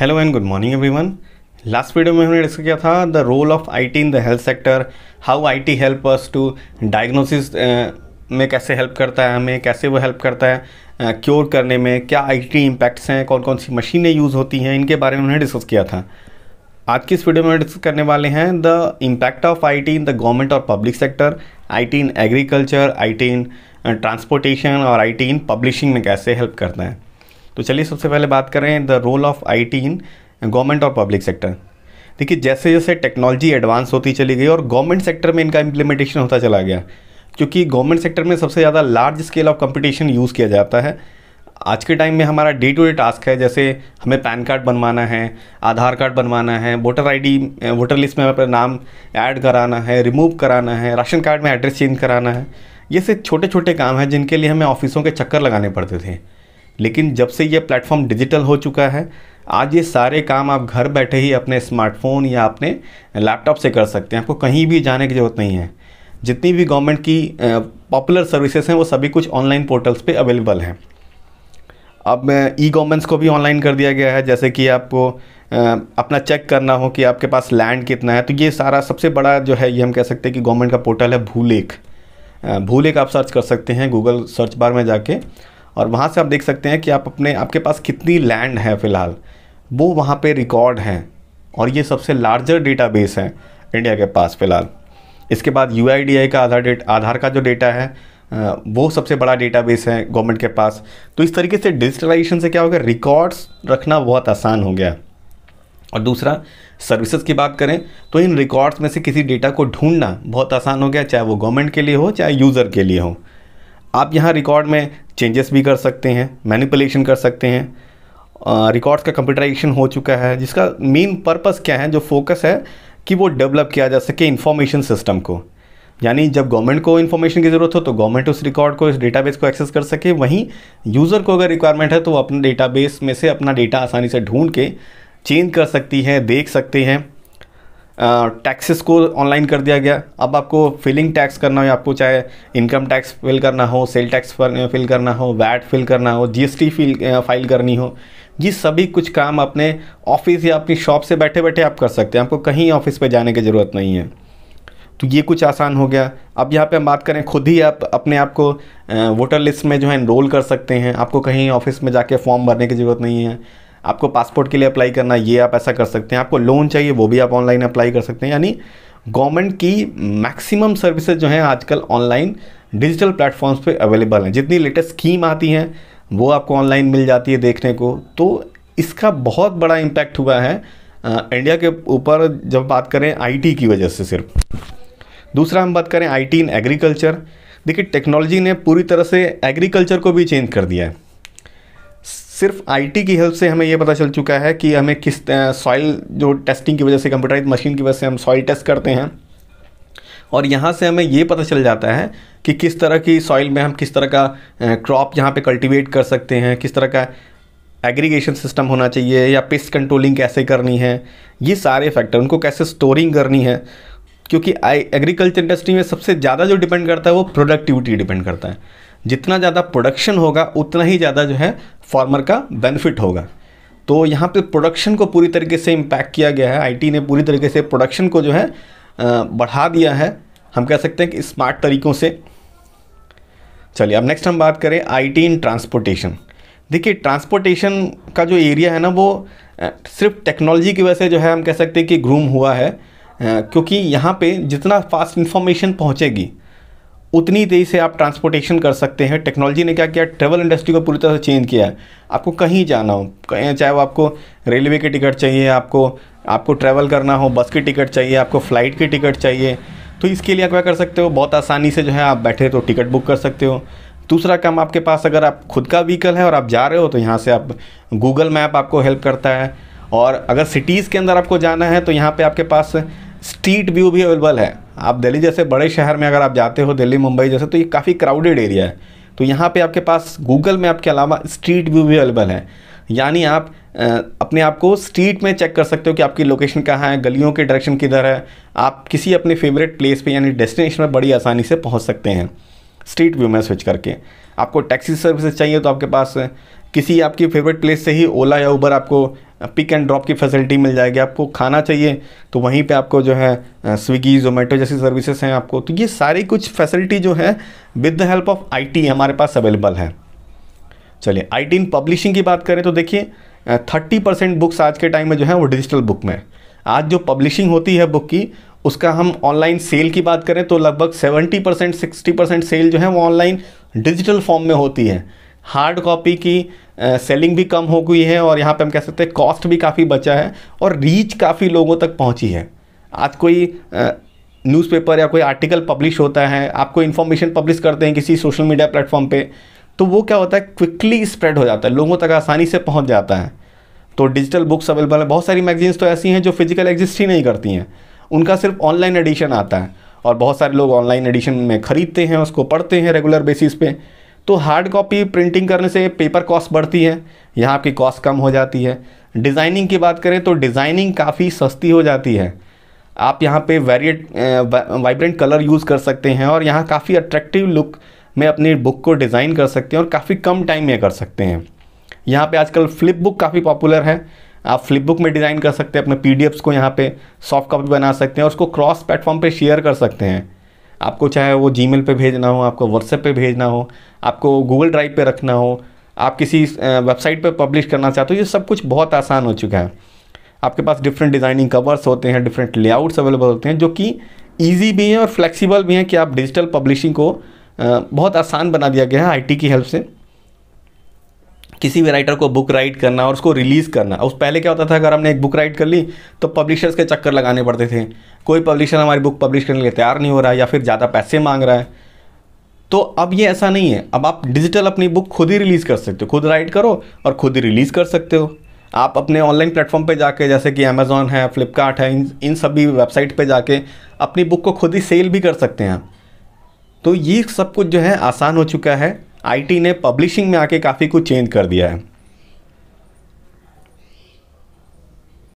hello and good morning everyone last video में हमने discuss किया था the role of IT in the health sector how IT help us to diagnosis में कैसे help करता है हमें कैसे वो हेल्प करता है क्योर uh, करने में क्या आईटी इम्पैक्ट्स हैं कौन कौन सी मशीनें यूज़ होती हैं इनके बारे में हमने डिस्कस किया था आज की इस वीडियो में डिस्कस करने वाले हैं the impact of AI in the government और public sector AI in agriculture AI in transportation और आई इन पब्लिशिंग में कैसे हेल्प करता है तो चलिए सबसे पहले बात करें the role of I T in government और पब्लिक सेक्टर देखिए जैसे जैसे टेक्नोलॉजी एडवांस होती चली गई और गवर्नमेंट सेक्टर में इनका इम्प्लीमेंटेशन होता चला गया क्योंकि गवर्नमेंट सेक्टर में सबसे ज़्यादा large scale of competition use किया जाता है आज के टाइम में हमारा डे टू डे टास्क है जैसे हमें पैन कार्ड बनवाना है आधार कार्ड बनवाना है वोटर आईडी वोटर लिस्ट में अपना नाम ऐड कराना है रिमूव कराना है राशन कार्ड में एड्रेस चेंज कराना है ये सिर्फ छोटे छोटे काम हैं जिनके लिए हमें ऑफिसों के चक्कर लगाने पड़ते थे लेकिन जब से ये प्लेटफॉर्म डिजिटल हो चुका है आज ये सारे काम आप घर बैठे ही अपने स्मार्टफोन या अपने लैपटॉप से कर सकते हैं आपको कहीं भी जाने की ज़रूरत नहीं है जितनी भी गवर्नमेंट की पॉपुलर सर्विसेज हैं वो सभी कुछ ऑनलाइन पोर्टल्स पे अवेलेबल हैं अब ई गवर्नमेंट्स को भी ऑनलाइन कर दिया गया है जैसे कि आपको अपना चेक करना हो कि आपके पास लैंड कितना है तो ये सारा सबसे बड़ा जो है ये हम कह सकते हैं कि गवर्नमेंट का पोर्टल है भूलेख भूलेख आप सर्च कर सकते हैं गूगल सर्च बार में जाके और वहाँ से आप देख सकते हैं कि आप अपने आपके पास कितनी लैंड है फ़िलहाल वो वहाँ पे रिकॉर्ड हैं और ये सबसे लार्जर डेटाबेस है इंडिया के पास फ़िलहाल इसके बाद यू का आधार डेट आधार का जो डेटा है वो सबसे बड़ा डेटाबेस है गवर्नमेंट के पास तो इस तरीके से डिजिटलाइजेशन से क्या हो गया रिकॉर्ड्स रखना बहुत आसान हो गया और दूसरा सर्विसेज की बात करें तो इन रिकॉर्ड्स में से किसी डेटा को ढूंढना बहुत आसान हो गया चाहे वो गवर्नमेंट के लिए हो चाहे यूज़र के लिए हो आप यहाँ रिकॉर्ड में चेंजेस भी कर सकते हैं मैनिपुलेशन कर सकते हैं रिकॉर्ड्स का कंप्यूटराइजेशन हो चुका है जिसका मेन पर्पस क्या है जो फोकस है कि वो डेवलप किया जा सके इन्फॉर्मेशन सिस्टम को यानी जब गवर्नमेंट को इन्फॉर्मेशन की ज़रूरत हो तो गवर्नमेंट उस रिकॉर्ड को इस डेटाबेस को एक्सेस कर सके वहीं यूज़र को अगर रिक्वायरमेंट है तो वो अपने डेटाबेस में से अपना डेटा आसानी से ढूंढ के चेंज कर सकती है देख सकते हैं टैक्सेस को ऑनलाइन कर दिया गया अब आपको फिलिंग टैक्स करना हो या आपको चाहे इनकम टैक्स फिल करना हो सेल टैक्स फिल करना हो वैट फिल करना हो जीएसटी फिल फाइल करनी हो ये सभी कुछ काम अपने ऑफिस या अपनी शॉप से बैठे बैठे आप कर सकते हैं आपको कहीं ऑफिस पर जाने की ज़रूरत नहीं है तो ये कुछ आसान हो गया अब यहाँ पे हम बात करें खुद ही आप अपने आप को वोटर लिस्ट में जो है इनरोल कर सकते हैं आपको कहीं ऑफिस में जाके फॉर्म भरने की ज़रूरत नहीं है आपको पासपोर्ट के लिए अप्लाई करना ये आप ऐसा कर सकते हैं आपको लोन चाहिए वो भी आप ऑनलाइन अप्लाई कर सकते हैं यानी गवर्नमेंट की मैक्सिमम सर्विसेज जो हैं आजकल ऑनलाइन डिजिटल प्लेटफॉर्म्स पे अवेलेबल हैं जितनी लेटेस्ट स्कीम आती हैं वो आपको ऑनलाइन मिल जाती है देखने को तो इसका बहुत बड़ा इम्पैक्ट हुआ है आ, इंडिया के ऊपर जब बात करें आईटी की वजह से सिर्फ दूसरा हम बात करें आईटी इन एग्रीकल्चर देखिए टेक्नोलॉजी ने पूरी तरह से एग्रीकल्चर को भी चेंज कर दिया है सिर्फ आईटी की हेल्प से हमें ये पता चल चुका है कि हमें किस सॉइल जो टेस्टिंग की वजह से कंप्यूटराइज मशीन की वजह से हम सॉइल टेस्ट करते हैं और यहाँ से हमें ये पता चल जाता है कि किस तरह की सॉइल में हम किस तरह का क्रॉप यहाँ पे कल्टीवेट कर सकते हैं किस तरह का एग्रीगेशन सिस्टम होना चाहिए या पेस्ट कंट्रोलिंग कैसे करनी है ये सारे फैक्टर उनको कैसे स्टोरिंग करनी है क्योंकि एग्रीकल्चर इंडस्ट्री में सबसे ज़्यादा जो डिपेंड करता है वो प्रोडक्टिविटी डिपेंड करता है जितना ज़्यादा प्रोडक्शन होगा उतना ही ज़्यादा जो है फार्मर का बेनिफिट होगा तो यहाँ पे प्रोडक्शन को पूरी तरीके से इम्पैक्ट किया गया है आईटी ने पूरी तरीके से प्रोडक्शन को जो है बढ़ा दिया है हम कह सकते हैं कि स्मार्ट तरीक़ों से चलिए अब नेक्स्ट हम बात करें आईटी इन ट्रांसपोर्टेशन देखिए ट्रांसपोर्टेशन का जो एरिया है ना वो सिर्फ टेक्नोलॉजी की वजह से जो है हम कह सकते हैं कि ग्रूम हुआ है क्योंकि यहाँ पर जितना फास्ट इन्फॉर्मेशन पहुँचेगी उतनी तेज़ी से आप ट्रांसपोर्टेशन कर सकते हैं टेक्नोलॉजी ने क्या किया ट्रैवल इंडस्ट्री को पूरी तरह से चेंज किया है आपको कहीं जाना हो कहीं चाहे वो आपको रेलवे की टिकट चाहिए आपको आपको ट्रैवल करना हो बस की टिकट चाहिए आपको फ़्लाइट की टिकट चाहिए तो इसके लिए आप क्या कर सकते हो बहुत आसानी से जो है आप बैठे तो टिकट बुक कर सकते हो दूसरा काम आपके पास अगर आप खुद का व्हीकल है और आप जा रहे हो तो यहाँ से आप गूगल मैप आपको हेल्प करता है और अगर सिटीज़ के अंदर आपको जाना है तो यहाँ पे आपके पास स्ट्रीट व्यू भी अवेलेबल है आप दिल्ली जैसे बड़े शहर में अगर आप जाते हो दिल्ली मुंबई जैसे तो ये काफ़ी क्राउडेड एरिया है तो यहाँ पे आपके पास गूगल मैप के अलावा स्ट्रीट व्यू भी अवेलेबल है यानी आप अपने आप को स्ट्रीट में चेक कर सकते हो कि आपकी लोकेशन कहाँ है गलियों के डायरेक्शन किधर है आप किसी अपने फेवरेट प्लेस पे यानी डेस्टिनेशन में बड़ी आसानी से पहुँच सकते हैं स्ट्रीट व्यू में स्विच करके आपको टैक्सी सर्विसेज चाहिए तो आपके पास किसी आपकी फेवरेट प्लेस से ही ओला या उबर आपको पिक एंड ड्रॉप की फैसिलिटी मिल जाएगी आपको खाना चाहिए तो वहीं पे आपको जो है स्विगी जोमेटो जैसी सर्विसेज हैं आपको तो ये सारी कुछ फैसिलिटी जो है with the help of IT हमारे पास अवेलेबल है चलिए आई टी इन पब्लिशिंग की बात करें तो देखिए थर्टी परसेंट बुक्स आज के टाइम में जो है वो डिजिटल बुक में आज जो पब्लिशिंग होती है बुक की उसका हम ऑनलाइन सेल की बात करें तो लगभग seventy percent sixty percent sale जो है वो ऑनलाइन डिजिटल फॉर्म में होती है हार्ड कॉपी की सेलिंग भी कम हो गई है और यहाँ पे हम कह सकते हैं कॉस्ट भी काफ़ी बचा है और रीच काफ़ी लोगों तक पहुँची है आज कोई न्यूज़पेपर या कोई आर्टिकल पब्लिश होता है आप कोई इन्फॉर्मेशन पब्लिश करते हैं किसी सोशल मीडिया प्लेटफॉर्म पे तो वो क्या होता है क्विकली स्प्रेड हो जाता है लोगों तक आसानी से पहुंच जाता है तो डिजिटल बुक्स अवेलेबल है बहुत सारी मैगजीन्स तो ऐसी हैं जो फिजिकल एग्जिस्ट ही नहीं करती हैं उनका सिर्फ ऑनलाइन एडिशन आता है और बहुत सारे लोग ऑनलाइन एडिशन में ख़रीदते हैं उसको पढ़ते हैं रेगुलर बेसिस पे तो हार्ड कॉपी प्रिंटिंग करने से पेपर कॉस्ट बढ़ती है यहाँ आपकी कॉस्ट कम हो जाती है डिज़ाइनिंग की बात करें तो डिज़ाइनिंग काफ़ी सस्ती हो जाती है आप यहाँ पे वेरिएट वाइब्रेंट कलर यूज़ कर सकते हैं और यहाँ काफ़ी अट्रैक्टिव लुक में अपनी बुक को डिज़ाइन कर सकते हैं और काफ़ी कम टाइम में कर सकते हैं यहाँ पे आजकल फ्लिप बुक काफ़ी पॉपुलर है आप फ्लिप बुक में डिज़ाइन कर सकते हैं अपने पी को यहाँ पर सॉफ्ट कॉपी बना सकते हैं और उसको क्रॉस प्लेटफॉर्म पर शेयर कर सकते हैं आपको चाहे वो जी मेल पर भेजना हो आपको व्हाट्सएप पर भेजना हो आपको गूगल ड्राइव पर रखना हो आप किसी वेबसाइट पर पब्लिश करना चाहते हो ये सब कुछ बहुत आसान हो चुका है आपके पास डिफरेंट डिज़ाइनिंग कवर्स होते हैं डिफरेंट लेआउट्स अवेलेबल होते हैं जो कि ईजी भी हैं और फ्लेक्सिबल भी हैं कि आप डिजिटल पब्लिशिंग को बहुत आसान बना दिया गया है आईटी की हेल्प से किसी भी राइटर को बुक राइट करना और उसको रिलीज़ करना उस पहले क्या होता था अगर हमने एक बुक राइट कर ली तो पब्लिशर्स के चक्कर लगाने पड़ते थे कोई पब्लिशर हमारी बुक पब्लिश करने के लिए तैयार नहीं हो रहा है या फिर ज़्यादा पैसे मांग रहा है तो अब ये ऐसा नहीं है अब आप डिजिटल अपनी बुक खुद ही रिलीज़ कर सकते हो खुद राइट करो और खुद ही रिलीज़ कर सकते हो आप अपने ऑनलाइन प्लेटफॉर्म पे जाके जैसे कि अमेज़ॉन है फ्लिपकार्ट है इन इन सभी वेबसाइट पे जाके अपनी बुक को खुद ही सेल भी कर सकते हैं आप तो ये सब कुछ जो है आसान हो चुका है आईटी ने पब्लिशिंग में आके काफ़ी कुछ चेंज कर दिया है